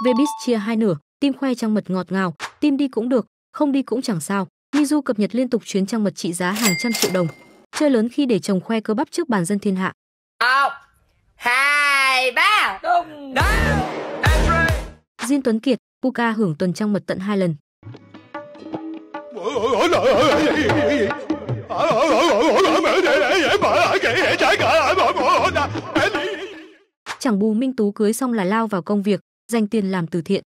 Vbiz chia hai nửa, tim khoe trang mật ngọt ngào, tim đi cũng được, không đi cũng chẳng sao. Mizu cập nhật liên tục chuyến trang mật trị giá hàng trăm triệu đồng. Chơi lớn khi để chồng khoe cơ bắp trước bàn dân thiên hạ. Một, hai, ba. Đúng. Đó. Diên Tuấn Kiệt, Puka hưởng tuần trang mật tận hai lần. Chẳng bù Minh Tú cưới xong là lao vào công việc, dành tiền làm từ thiện.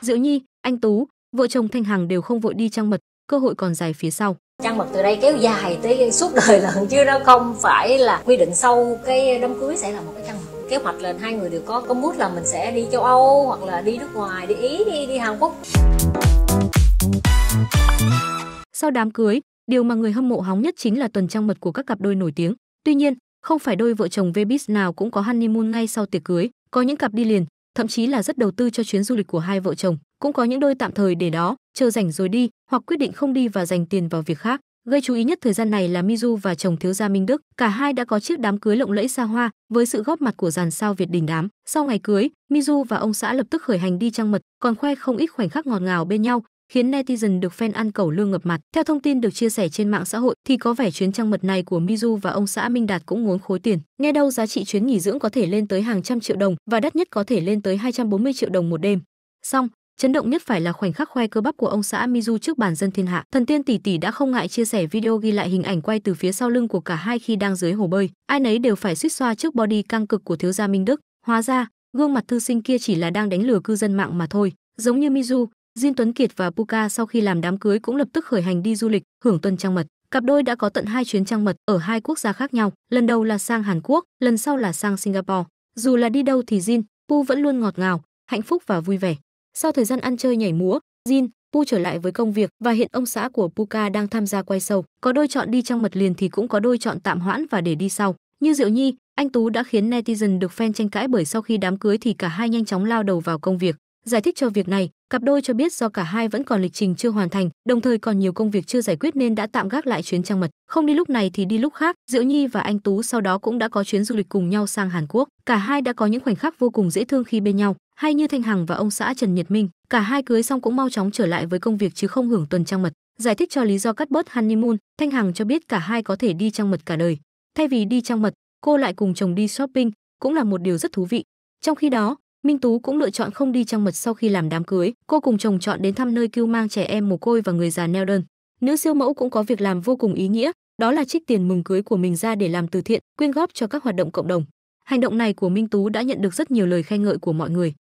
Diệu Nhi, anh Tú, vợ chồng Thanh Hằng đều không vội đi trang mật, cơ hội còn dài phía sau. Trang mật từ đây kéo dài tới suốt đời lận chứ nó không phải là quy định sau cái đám cưới sẽ là một cái trang mật kế hoạch lên hai người đều có có mút là mình sẽ đi châu Âu hoặc là đi nước ngoài đi Ý đi đi Hàn Quốc sau đám cưới điều mà người hâm mộ hóng nhất chính là tuần trang mật của các cặp đôi nổi tiếng tuy nhiên không phải đôi vợ chồng Vebis nào cũng có honeymoon ngay sau tiệc cưới, có những cặp đi liền, thậm chí là rất đầu tư cho chuyến du lịch của hai vợ chồng, cũng có những đôi tạm thời để đó, chờ rảnh rồi đi, hoặc quyết định không đi và dành tiền vào việc khác. Gây chú ý nhất thời gian này là Mizu và chồng thiếu gia Minh Đức, cả hai đã có chiếc đám cưới lộng lẫy xa hoa với sự góp mặt của dàn sao Việt đình đám. Sau ngày cưới, Mizu và ông xã lập tức khởi hành đi trang mật, còn khoe không ít khoảnh khắc ngọt ngào bên nhau, khiến netizen được fan ăn cẩu lương ngập mặt. Theo thông tin được chia sẻ trên mạng xã hội thì có vẻ chuyến trăng mật này của Mizu và ông xã Minh Đạt cũng muốn khối tiền. Nghe đâu giá trị chuyến nghỉ dưỡng có thể lên tới hàng trăm triệu đồng và đắt nhất có thể lên tới 240 triệu đồng một đêm. Xong, chấn động nhất phải là khoảnh khắc khoe cơ bắp của ông xã Mizu trước bàn dân thiên hạ. Thần tiên tỷ tỷ đã không ngại chia sẻ video ghi lại hình ảnh quay từ phía sau lưng của cả hai khi đang dưới hồ bơi. Ai nấy đều phải suýt xoa trước body căng cực của thiếu gia Minh Đức. Hóa ra, gương mặt thư sinh kia chỉ là đang đánh lừa cư dân mạng mà thôi. Giống như Mizu, Jin Tuấn Kiệt và Puka sau khi làm đám cưới cũng lập tức khởi hành đi du lịch, hưởng tuần trăng mật. Cặp đôi đã có tận hai chuyến trăng mật ở hai quốc gia khác nhau, lần đầu là sang Hàn Quốc, lần sau là sang Singapore. Dù là đi đâu thì Jin, Pu vẫn luôn ngọt ngào, hạnh phúc và vui vẻ. Sau thời gian ăn chơi nhảy múa, Jin, Pu trở lại với công việc và hiện ông xã của Puka đang tham gia quay sâu. Có đôi chọn đi trăng mật liền thì cũng có đôi chọn tạm hoãn và để đi sau. Như Diệu Nhi, anh Tú đã khiến netizen được fan tranh cãi bởi sau khi đám cưới thì cả hai nhanh chóng lao đầu vào công việc. Giải thích cho việc này, cặp đôi cho biết do cả hai vẫn còn lịch trình chưa hoàn thành, đồng thời còn nhiều công việc chưa giải quyết nên đã tạm gác lại chuyến trăng mật. Không đi lúc này thì đi lúc khác. Diệu Nhi và anh Tú sau đó cũng đã có chuyến du lịch cùng nhau sang Hàn Quốc. Cả hai đã có những khoảnh khắc vô cùng dễ thương khi bên nhau, hay như Thanh Hằng và ông xã Trần Nhật Minh, cả hai cưới xong cũng mau chóng trở lại với công việc chứ không hưởng tuần trăng mật. Giải thích cho lý do cắt bớt honeymoon, Thanh Hằng cho biết cả hai có thể đi trăng mật cả đời. Thay vì đi trăng mật, cô lại cùng chồng đi shopping, cũng là một điều rất thú vị. Trong khi đó, Minh Tú cũng lựa chọn không đi trang mật sau khi làm đám cưới, cô cùng chồng chọn đến thăm nơi cưu mang trẻ em mồ côi và người già neo đơn. Nữ siêu mẫu cũng có việc làm vô cùng ý nghĩa, đó là trích tiền mừng cưới của mình ra để làm từ thiện, quyên góp cho các hoạt động cộng đồng. Hành động này của Minh Tú đã nhận được rất nhiều lời khen ngợi của mọi người.